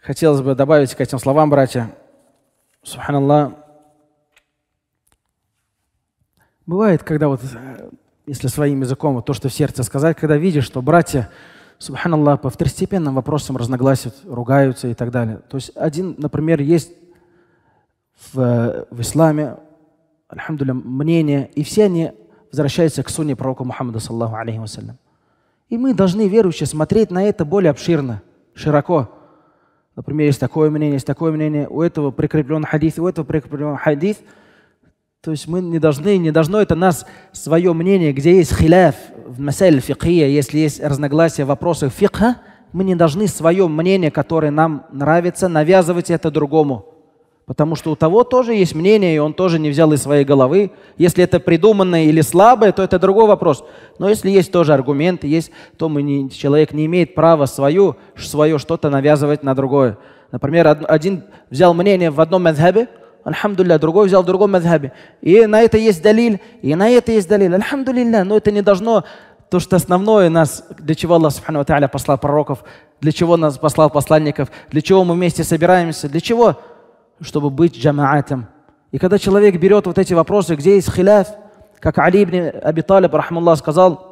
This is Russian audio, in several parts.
хотелось бы добавить к этим словам, братья, субханаллах, бывает, когда вот, э, если своим языком, вот то, что в сердце сказать, когда видишь, что братья, субханаллах, по второстепенным вопросам разногласят, ругаются и так далее. То есть один, например, есть в, э, в исламе, альхамдуля, мнение, и все они возвращаются к сунне пророка Мухаммада, саллаху алейхи вассалям. И мы должны, верующие, смотреть на это более обширно, широко. Например, есть такое мнение, есть такое мнение, у этого прикреплен хадис, у этого прикреплен хадис. То есть мы не должны, не должно это нас свое мнение, где есть хиляф в масель фикхия, если есть разногласия в вопросах фикха, мы не должны свое мнение, которое нам нравится, навязывать это другому. Потому что у того тоже есть мнение, и он тоже не взял из своей головы. Если это придуманное или слабое, то это другой вопрос. Но если есть тоже аргументы, есть, то мы не, человек не имеет права свою, свое что-то навязывать на другое. Например, один взял мнение в одном мазхабе, Альхамдулля, другой взял в другом мазхабе. И на это есть далиль, и на это есть далиль. Альхамдулилля, но это не должно то, что основное нас, для чего Аллах Субхану Тааля послал пророков, для чего нас послал посланников, для чего мы вместе собираемся, для чего? чтобы быть джамаатом. И когда человек берет вот эти вопросы, где есть хиляф, как Али ибн Аби Талиб, сказал,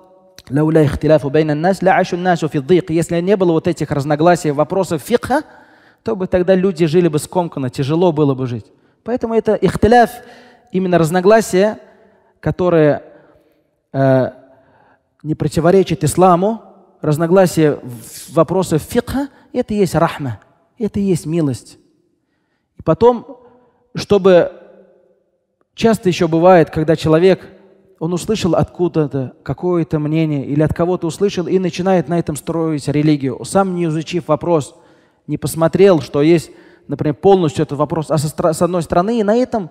«Лауля ихтиляфу бейна нас, ля ашу насу фиддик». Если не было вот этих разногласий, вопросов фикха, то бы тогда люди жили бы скомканно, тяжело было бы жить. Поэтому это ихтиляф, именно разногласия, которые э, не противоречат исламу, разногласия в вопросах фикха, это и есть рахма, это и есть милость. И потом, чтобы часто еще бывает, когда человек, он услышал откуда-то какое-то мнение или от кого-то услышал и начинает на этом строить религию, сам не изучив вопрос, не посмотрел, что есть, например, полностью этот вопрос, а со, с одной стороны, и на этом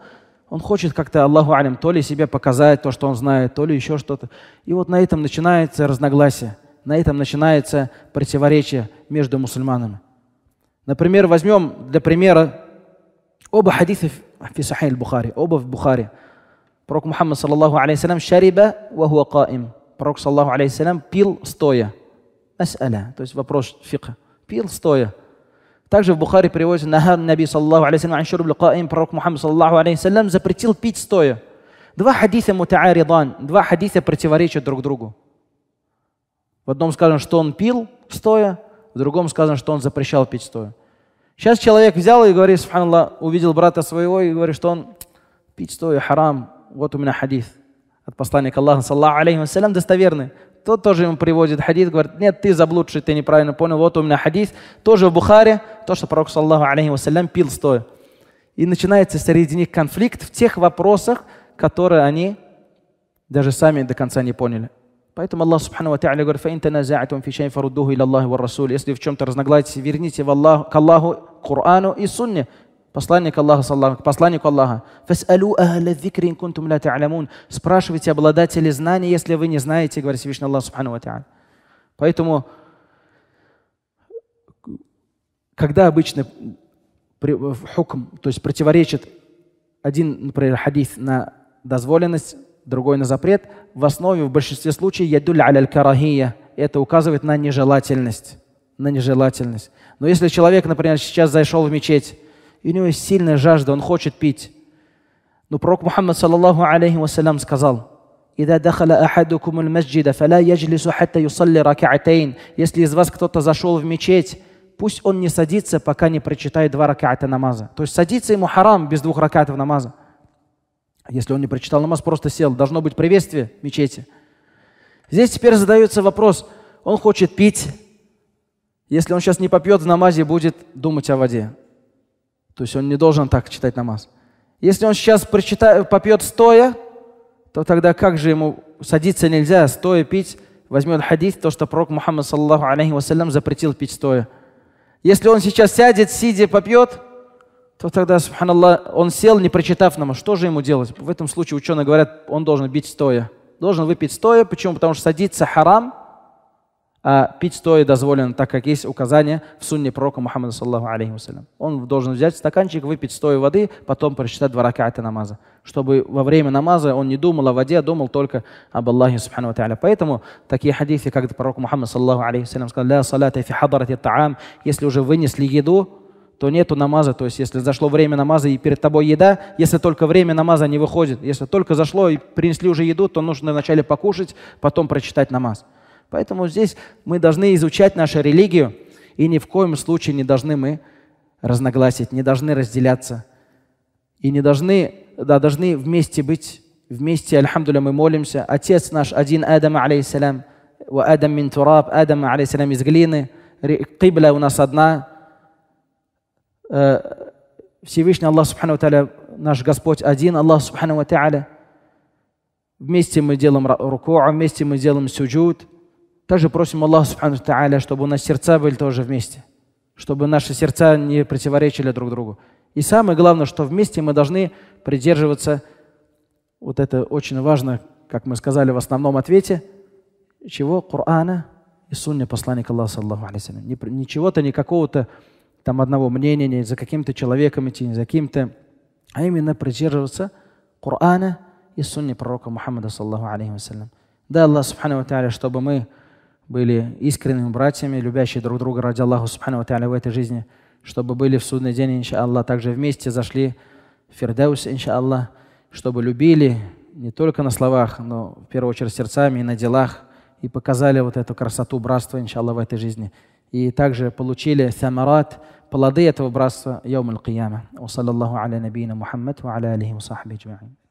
он хочет как-то, Аллаху алям, то ли себе показать то, что он знает, то ли еще что-то. И вот на этом начинается разногласие, на этом начинается противоречие между мусульманами. Например, возьмем для примера أبو حديث في صحيح البخاري أبو في البخاري Пророк Мухаммад, саллаллаху алейхи салям, шариба вахуа каим. Пророк, саллаллаху алейхи салям, пил стоя. Мас'аля, то есть вопрос фиха. Пил стоя. Также в Бухаре приводится Нахар Наби, саллаллаху алейхи салям, аншуруб лакаим. Пророк Мухаммад, саллаллаху алейхи салям, запретил пить стоя. Два хадиса мутааридан, два хадиса противоречат друг другу. В одном сказано, что он пил стоя, в другом сказано, что он запрещал пить стоя. Сейчас человек взял и говорит, субханаллах, увидел брата своего и говорит, что он пить стоя харам. Вот у меня хадис от посланника Аллаха, саллаху алейхи вассалям, достоверный. Тот тоже ему приводит хадис, говорит, нет, ты заблудший, ты неправильно понял, вот у меня хадис. Тоже в Бухаре, то, что пророк, саллаху алейхи вассалям, пил стоя. И начинается среди них конфликт в тех вопросах, которые они даже сами до конца не поняли. Поэтому Аллах Субхану Ва говорит, «Фаин таназа'атум фи шейн фаруддуху ил Аллахи вар Расули». Если в чем-то разногласите, верните в Аллах, к Аллаху, Корану и Сунне. Посланник Аллаха, саллаху, к посланнику Аллаха. «Фас'алу ахля дзикри кунтум ла та'алямун». Спрашивайте обладателей знаний, если вы не знаете, говорит Всевышний Аллах Субхану Ва Та'аля. Поэтому, когда обычно хукм, то есть противоречит один, например, хадис на дозволенность, другой на запрет, в основе, в большинстве случаев, ядуль аляль карахия. Это указывает на нежелательность. На нежелательность. Но если человек, например, сейчас зашел в мечеть, и у него есть сильная жажда, он хочет пить, но пророк Мухаммад, саллаллаху алейхи вассалям, сказал, «Ида дахала ахадукум аль-масджида, фала яджлису хатта юсалли Если из вас кто-то зашел в мечеть, пусть он не садится, пока не прочитает два раката намаза. То есть садится ему харам без двух ракатов намаза. Если он не прочитал намаз, просто сел. Должно быть приветствие в мечети. Здесь теперь задается вопрос, он хочет пить. Если он сейчас не попьет в намазе, будет думать о воде. То есть он не должен так читать намаз. Если он сейчас прочитает, попьет стоя, то тогда как же ему садиться нельзя, стоя пить? Возьмет хадис, то, что пророк Мухаммад, саллаху алейхи вассалям, запретил пить стоя. Если он сейчас сядет, сидя, попьет, то тогда, субханаллах, он сел, не прочитав нам, а что же ему делать? В этом случае ученые говорят, он должен бить стоя. Должен выпить стоя. Почему? Потому что садиться харам, а пить стоя дозволено, так как есть указание в сунне пророка Мухаммада, саллаху алейхи вассалям. Он должен взять стаканчик, выпить стоя воды, потом прочитать два раката намаза, чтобы во время намаза он не думал о воде, а думал только об Аллахе, субхану тааля. Поэтому такие хадисы, как пророк Мухаммад, саллаху алейхи вассалям, сказал, «Ля салата фи хадарати таам», если уже вынесли еду, то нету намаза. То есть, если зашло время намаза и перед тобой еда, если только время намаза не выходит, если только зашло и принесли уже еду, то нужно вначале покушать, потом прочитать намаз. Поэтому здесь мы должны изучать нашу религию, и ни в коем случае не должны мы разногласить, не должны разделяться, и не должны, да, должны вместе быть, вместе, альхамдуля, мы молимся. Отец наш один, Адам, алейсалям, Адам мин Адам, алейсалям, из глины, Кибля у нас одна, Э, Всевышний Аллах Субхану таля наш Господь один, Аллах Субхану таля Вместе мы делаем руку, а вместе мы делаем сюджуд. Также просим Аллаха Субхану таля, чтобы у нас сердца были тоже вместе, чтобы наши сердца не противоречили друг другу. И самое главное, что вместе мы должны придерживаться, вот это очень важно, как мы сказали в основном ответе, чего? Корана и сунне посланника Аллаха, саллаху алейсалям. Не чего-то, не какого-то там одного мнения, не за каким-то человеком идти, не за каким-то, а именно придерживаться Корана и сунни пророка Мухаммада, саллаху алейхи вассалям. Да, Аллах, субхану ва чтобы мы были искренними братьями, любящие друг друга ради Аллаха, субхану ва в этой жизни, чтобы были в судный день, иншаллах, также вместе зашли в Фердаус, иншаллах, чтобы любили не только на словах, но в первую очередь сердцами и на делах, и показали вот эту красоту братства, иншаллах, в этой жизни. И также получили самарат – بلاضية ديته برأس يوم القيامة وصلى الله على نبينا محمد وعلى آله وصحبه أجمعين